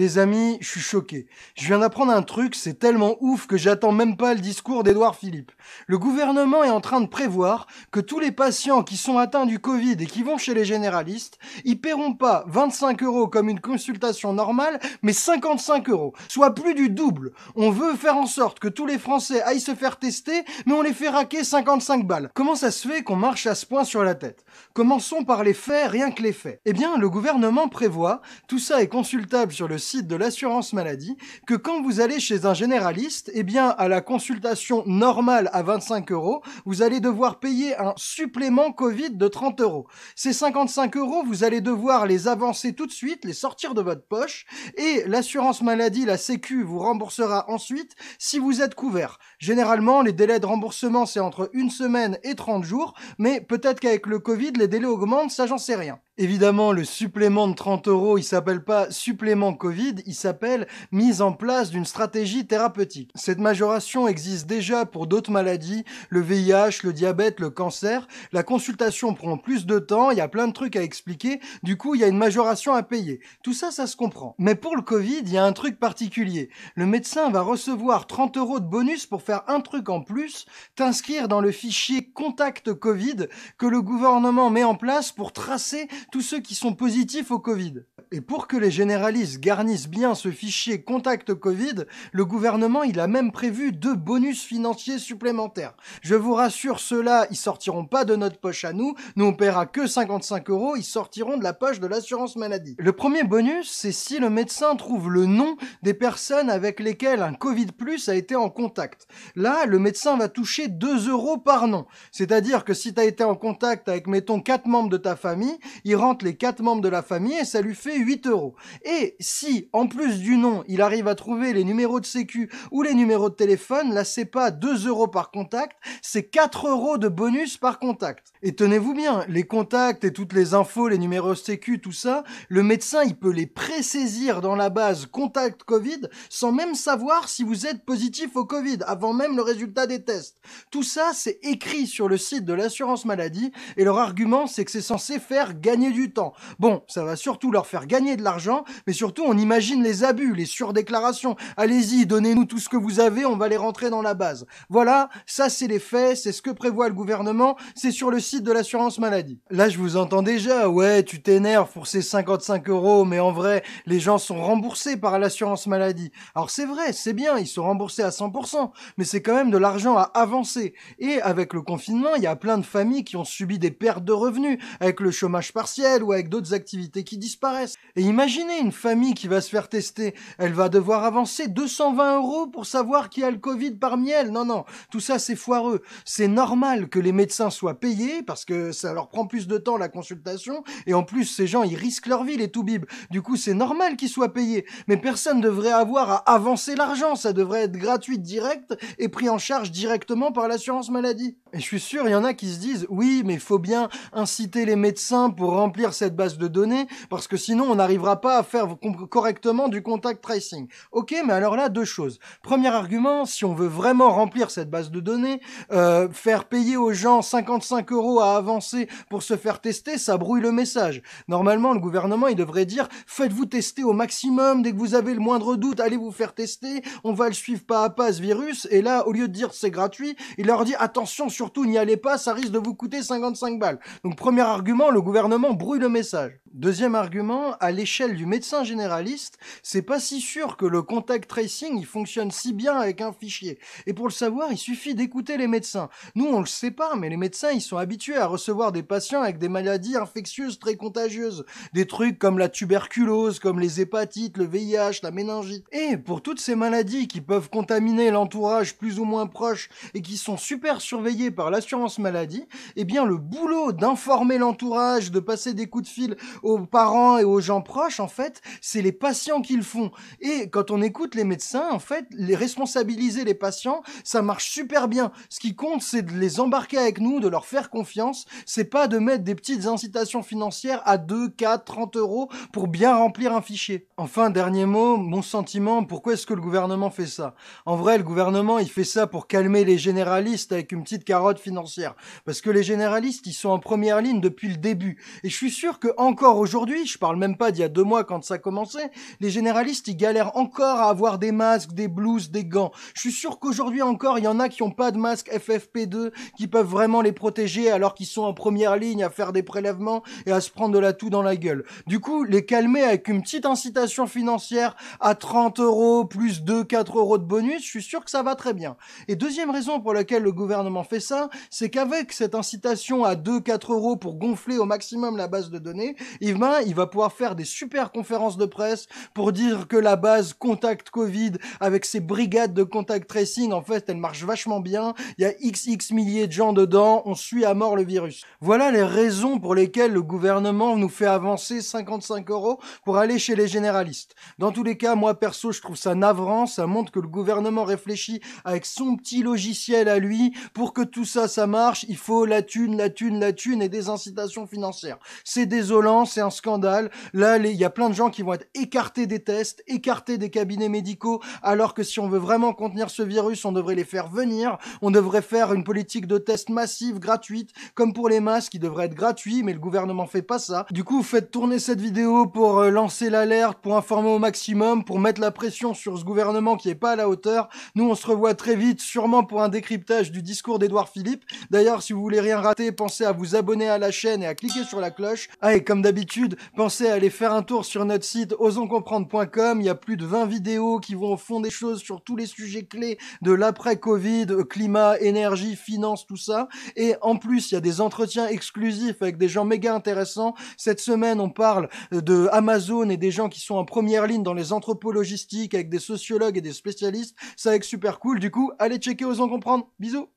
Les amis, je suis choqué. Je viens d'apprendre un truc, c'est tellement ouf que j'attends même pas le discours d'Edouard Philippe. Le gouvernement est en train de prévoir que tous les patients qui sont atteints du Covid et qui vont chez les généralistes, ils paieront pas 25 euros comme une consultation normale, mais 55 euros, soit plus du double. On veut faire en sorte que tous les Français aillent se faire tester, mais on les fait raquer 55 balles. Comment ça se fait qu'on marche à ce point sur la tête Commençons par les faits, rien que les faits. Eh bien, le gouvernement prévoit, tout ça est consultable sur le site site de l'assurance maladie que quand vous allez chez un généraliste, eh bien, à la consultation normale à 25 euros, vous allez devoir payer un supplément Covid de 30 euros. Ces 55 euros, vous allez devoir les avancer tout de suite, les sortir de votre poche, et l'assurance maladie, la Sécu, vous remboursera ensuite si vous êtes couvert. Généralement, les délais de remboursement, c'est entre une semaine et 30 jours, mais peut-être qu'avec le Covid, les délais augmentent, ça j'en sais rien. Évidemment, le supplément de 30 euros, il s'appelle pas supplément Covid, il s'appelle mise en place d'une stratégie thérapeutique. Cette majoration existe déjà pour d'autres maladies, le VIH, le diabète, le cancer. La consultation prend plus de temps, il y a plein de trucs à expliquer, du coup, il y a une majoration à payer. Tout ça, ça se comprend. Mais pour le Covid, il y a un truc particulier. Le médecin va recevoir 30 euros de bonus pour faire un truc en plus, t'inscrire dans le fichier contact Covid que le gouvernement met en place pour tracer tous ceux qui sont positifs au Covid. Et pour que les généralistes garnissent bien ce fichier contact Covid, le gouvernement il a même prévu deux bonus financiers supplémentaires. Je vous rassure, ceux-là, ils sortiront pas de notre poche à nous, nous on paiera que 55 euros, ils sortiront de la poche de l'assurance maladie. Le premier bonus, c'est si le médecin trouve le nom des personnes avec lesquelles un Covid plus a été en contact. Là, le médecin va toucher 2 euros par nom. C'est-à-dire que si tu as été en contact avec, mettons, 4 membres de ta famille, il rentre les 4 membres de la famille et ça lui fait 8 euros. Et si, en plus du nom, il arrive à trouver les numéros de sécu ou les numéros de téléphone, là c'est pas 2 euros par contact, c'est 4 euros de bonus par contact. Et tenez-vous bien, les contacts et toutes les infos, les numéros de sécu, tout ça, le médecin il peut les pré dans la base contact Covid sans même savoir si vous êtes positif au Covid avant même le résultat des tests. Tout ça c'est écrit sur le site de l'assurance maladie et leur argument c'est que c'est censé faire gagner du temps. Bon, ça va surtout leur faire gagner de l'argent, mais surtout on imagine les abus, les surdéclarations. Allez-y, donnez-nous tout ce que vous avez, on va les rentrer dans la base. Voilà, ça c'est les faits, c'est ce que prévoit le gouvernement, c'est sur le site de l'assurance maladie. Là je vous entends déjà, ouais, tu t'énerves pour ces 55 euros, mais en vrai, les gens sont remboursés par l'assurance maladie. Alors c'est vrai, c'est bien, ils sont remboursés à 100%, mais c'est quand même de l'argent à avancer. Et avec le confinement, il y a plein de familles qui ont subi des pertes de revenus, avec le chômage partiel ou avec d'autres activités qui disparaissent. Et imaginez une famille qui va se faire tester. Elle va devoir avancer 220 euros pour savoir qui a le Covid parmi elle. Non, non, tout ça c'est foireux. C'est normal que les médecins soient payés parce que ça leur prend plus de temps la consultation. Et en plus, ces gens, ils risquent leur vie, les toubibs. Du coup, c'est normal qu'ils soient payés. Mais personne ne devrait avoir à avancer l'argent. Ça devrait être gratuit direct et pris en charge directement par l'assurance maladie. Et je suis sûr, il y en a qui se disent, oui, mais il faut bien inciter les médecins pour remplir cette base de données, parce que sinon on n'arrivera pas à faire correctement du contact tracing. Ok, mais alors là, deux choses. Premier argument, si on veut vraiment remplir cette base de données, euh, faire payer aux gens 55 euros à avancer pour se faire tester, ça brouille le message. Normalement, le gouvernement, il devrait dire, faites-vous tester au maximum, dès que vous avez le moindre doute, allez vous faire tester, on va le suivre pas à pas ce virus, et là, au lieu de dire c'est gratuit, il leur dit, attention, surtout n'y allez pas, ça risque de vous coûter 55 balles. Donc premier argument, le gouvernement brouille le message. Deuxième argument, à l'échelle du médecin généraliste, c'est pas si sûr que le contact tracing il fonctionne si bien avec un fichier. Et pour le savoir, il suffit d'écouter les médecins. Nous, on le sait pas, mais les médecins, ils sont habitués à recevoir des patients avec des maladies infectieuses très contagieuses. Des trucs comme la tuberculose, comme les hépatites, le VIH, la méningite. Et pour toutes ces maladies qui peuvent contaminer l'entourage plus ou moins proche et qui sont super surveillées par l'assurance maladie, eh bien, le boulot d'informer l'entourage, de passer des coups de fil aux parents et aux gens proches, en fait, c'est les patients qui le font. Et quand on écoute les médecins, en fait, les responsabiliser les patients, ça marche super bien. Ce qui compte, c'est de les embarquer avec nous, de leur faire confiance. C'est pas de mettre des petites incitations financières à 2, 4, 30 euros pour bien remplir un fichier. Enfin, dernier mot, mon sentiment, pourquoi est-ce que le gouvernement fait ça En vrai, le gouvernement, il fait ça pour calmer les généralistes avec une petite carotte financière. Parce que les généralistes, ils sont en première ligne depuis le début. Et je suis sûr que encore aujourd'hui, je parle même pas d'il y a deux mois quand ça commençait, les généralistes, ils galèrent encore à avoir des masques, des blouses, des gants. Je suis sûr qu'aujourd'hui encore, il y en a qui ont pas de masque FFP2, qui peuvent vraiment les protéger alors qu'ils sont en première ligne à faire des prélèvements et à se prendre de la toux dans la gueule. Du coup, les calmer avec une petite incitation financière à 30 euros plus 2, 4 euros de bonus, je suis sûr que ça va très bien. Et deuxième raison pour laquelle le gouvernement fait ça, c'est qu'avec cette incitation à 2, 4 euros pour gonfler au maximum la base de données, yves il va pouvoir faire des super conférences de presse pour dire que la base contact Covid avec ses brigades de contact tracing, en fait, elle marche vachement bien. Il y a XX milliers de gens dedans. On suit à mort le virus. Voilà les raisons pour lesquelles le gouvernement nous fait avancer 55 euros pour aller chez les généralistes. Dans tous les cas, moi perso, je trouve ça navrant. Ça montre que le gouvernement réfléchit avec son petit logiciel à lui pour que tout ça, ça marche. Il faut la thune, la thune, la thune et des incitations financières. C'est désolant, c'est un scandale. Là, il y a plein de gens qui vont être écartés des tests, écartés des cabinets médicaux, alors que si on veut vraiment contenir ce virus, on devrait les faire venir. On devrait faire une politique de tests massive, gratuite, comme pour les masques, qui devraient être gratuits, mais le gouvernement fait pas ça. Du coup, faites tourner cette vidéo pour euh, lancer l'alerte, pour informer au maximum, pour mettre la pression sur ce gouvernement qui est pas à la hauteur. Nous, on se revoit très vite, sûrement pour un décryptage du discours d'Edouard Philippe. D'ailleurs, si vous voulez rien rater, pensez à vous abonner à la chaîne et à cliquer sur la cloche. Ah, et comme d'habitude, pensez à aller faire un tour sur notre site osonscomprendre.com. Il y a plus de 20 vidéos qui vont au fond des choses sur tous les sujets clés de l'après-Covid, euh, climat, énergie, finance, tout ça. Et en plus, il y a des entretiens exclusifs avec des gens méga intéressants. Cette semaine, on parle euh, de Amazon et des gens qui sont en première ligne dans les entrepôts logistiques avec des sociologues et des spécialistes. Ça va être super cool. Du coup, allez checker Osons Comprendre. Bisous